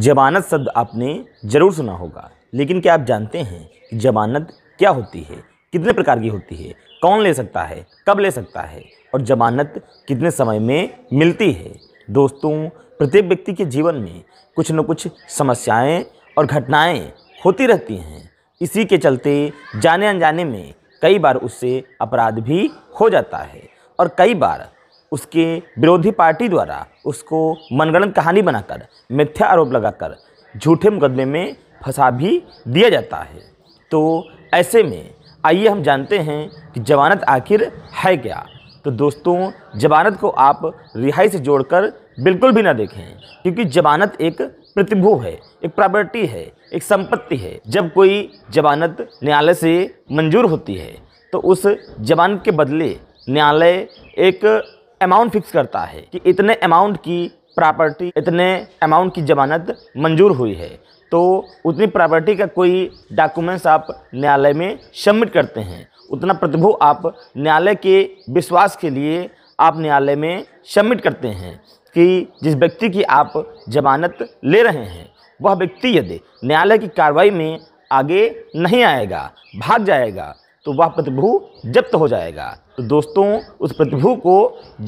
जमानत शब्द आपने ज़रूर सुना होगा लेकिन क्या आप जानते हैं जमानत क्या होती है कितने प्रकार की होती है कौन ले सकता है कब ले सकता है और जमानत कितने समय में मिलती है दोस्तों प्रत्येक व्यक्ति के जीवन में कुछ न कुछ समस्याएं और घटनाएं होती रहती हैं इसी के चलते जाने अनजाने में कई बार उससे अपराध भी हो जाता है और कई बार उसके विरोधी पार्टी द्वारा उसको मनगणन कहानी बनाकर मिथ्या आरोप लगाकर झूठे मुकदमे में फंसा भी दिया जाता है तो ऐसे में आइए हम जानते हैं कि जमानत आखिर है क्या तो दोस्तों जमानत को आप रिहाई से जोड़कर बिल्कुल भी ना देखें क्योंकि जमानत एक प्रतिभू है एक प्रॉपर्टी है एक संपत्ति है जब कोई जमानत न्यायालय से मंजूर होती है तो उस जमानत के बदले न्यायालय एक अमाउंट फिक्स करता है कि इतने अमाउंट की प्रॉपर्टी इतने अमाउंट की जमानत मंजूर हुई है तो उतनी प्रॉपर्टी का कोई डॉक्यूमेंट्स आप न्यायालय में सबमिट करते हैं उतना प्रतिभु आप न्यायालय के विश्वास के लिए आप न्यायालय में सबमिट करते हैं कि जिस व्यक्ति की आप जमानत ले रहे हैं वह व्यक्ति यदि न्यायालय की कार्रवाई में आगे नहीं आएगा भाग जाएगा तो वह प्रतिभु जब्त हो जाएगा तो दोस्तों उस प्रतिभु को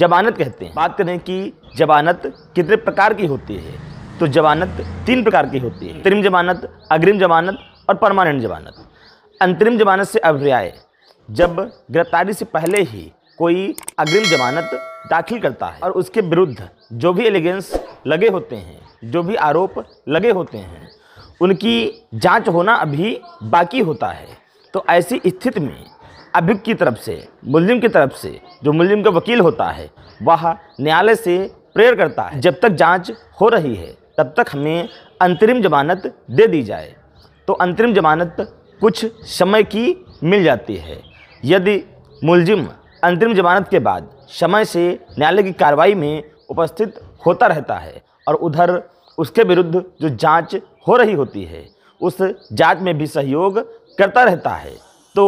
जमानत कहते हैं बात करें कि जमानत कितने प्रकार की होती है तो जमानत तीन प्रकार की होती है अंतरिम जमानत अग्रिम जमानत और परमानेंट जमानत अंतरिम जमानत से अभिप्राय जब गिरफ्तारी से पहले ही कोई अग्रिम जमानत दाखिल करता है और उसके विरुद्ध जो भी एलिगेंस लगे होते हैं जो भी आरोप लगे होते हैं उनकी जांच होना अभी बाकी होता है तो ऐसी स्थिति में अभिक की तरफ से मुलिम की तरफ से जो मुलिम का वकील होता है वह न्यायालय से प्रेयर करता है जब तक जांच हो रही है तब तक हमें अंतरिम जमानत दे दी जाए तो अंतरिम जमानत कुछ समय की मिल जाती है यदि मुलजिम अंतरिम जमानत के बाद समय से न्यायालय की कार्रवाई में उपस्थित होता रहता है और उधर उसके विरुद्ध जो जांच हो रही होती है उस जांच में भी सहयोग करता रहता है तो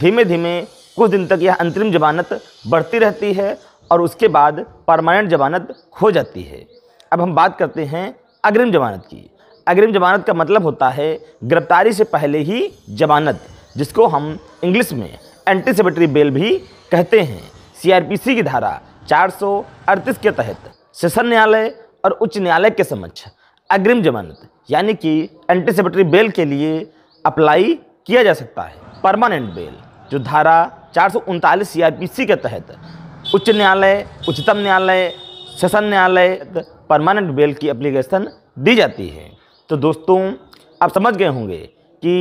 धीमे धीमे कुछ दिन तक यह अंतरिम जमानत बढ़ती रहती है और उसके बाद परमानेंट जमानत खो जाती है अब हम बात करते हैं अग्रिम जमानत की अग्रिम जमानत का मतलब होता है गिरफ्तारी से पहले ही जमानत जिसको हम इंग्लिश में एंटीसिपेटरी बेल भी कहते हैं सीआरपीसी की धारा चार के तहत सेशन न्यायालय और उच्च न्यायालय के समक्ष अग्रिम जमानत यानी कि एंटीसिपेटरी बेल के लिए अप्लाई किया जा सकता है परमानेंट बेल जो धारा चार सौ के तहत उच्च न्यायालय उच्चतम न्यायालय सेशन न्यायालय परमानेंट बेल की एप्लीकेशन दी जाती है तो दोस्तों आप समझ गए होंगे कि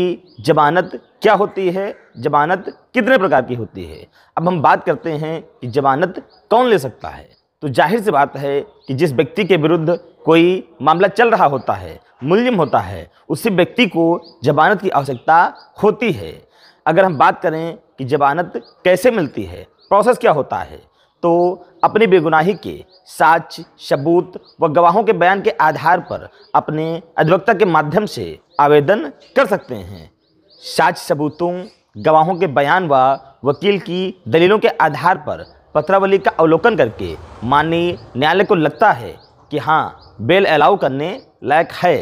जमानत क्या होती है जमानत कितने प्रकार की होती है अब हम बात करते हैं कि जमानत कौन ले सकता है तो जाहिर सी बात है कि जिस व्यक्ति के विरुद्ध कोई मामला चल रहा होता है मुलजिम होता है उसी व्यक्ति को जमानत की आवश्यकता होती है अगर हम बात करें कि जमानत कैसे मिलती है प्रोसेस क्या होता है तो अपनी बेगुनाही के साच सबूत व गवाहों के बयान के आधार पर अपने अधिवक्ता के माध्यम से आवेदन कर सकते हैं साच सबूतों गवाहों के बयान व वकील की दलीलों के आधार पर पत्रावली का अवलोकन करके माननीय न्यायालय को लगता है कि हाँ बेल अलाउ करने लायक है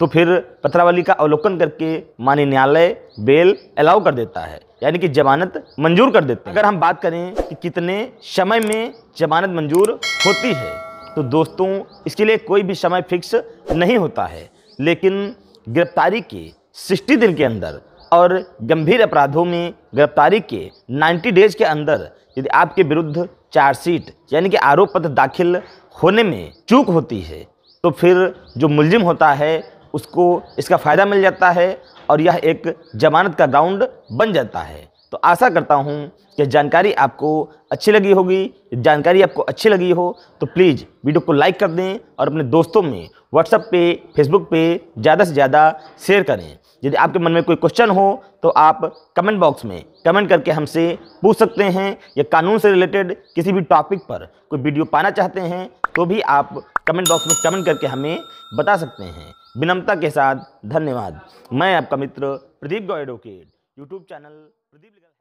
तो फिर पत्रावली का अवलोकन करके मान्य न्यायालय बेल अलाउ कर देता है यानी कि जमानत मंजूर कर देते हैं अगर हम बात करें कि कितने समय में जमानत मंजूर होती है तो दोस्तों इसके लिए कोई भी समय फिक्स नहीं होता है लेकिन गिरफ्तारी के सिक्सटी दिन के अंदर और गंभीर अपराधों में गिरफ्तारी के 90 डेज के अंदर यदि आपके विरुद्ध चार्जशीट यानी कि आरोप पत्र दाखिल होने में चूक होती है तो फिर जो मुलजिम होता है उसको इसका फ़ायदा मिल जाता है और यह एक जमानत का ग्राउंड बन जाता है तो आशा करता हूँ कि जानकारी आपको अच्छी लगी होगी जानकारी आपको अच्छी लगी हो तो प्लीज़ वीडियो को लाइक कर दें और अपने दोस्तों में व्हाट्सअप पे फेसबुक पे ज़्यादा से ज़्यादा शेयर करें यदि आपके मन में कोई क्वेश्चन हो तो आप कमेंट बॉक्स में कमेंट करके हमसे पूछ सकते हैं या कानून से रिलेटेड किसी भी टॉपिक पर कोई वीडियो पाना चाहते हैं तो भी आप कमेंट बॉक्स में कमेंट करके हमें बता सकते हैं विनम्रता के साथ धन्यवाद मैं आपका मित्र Pradeep advocate YouTube channel Pradeep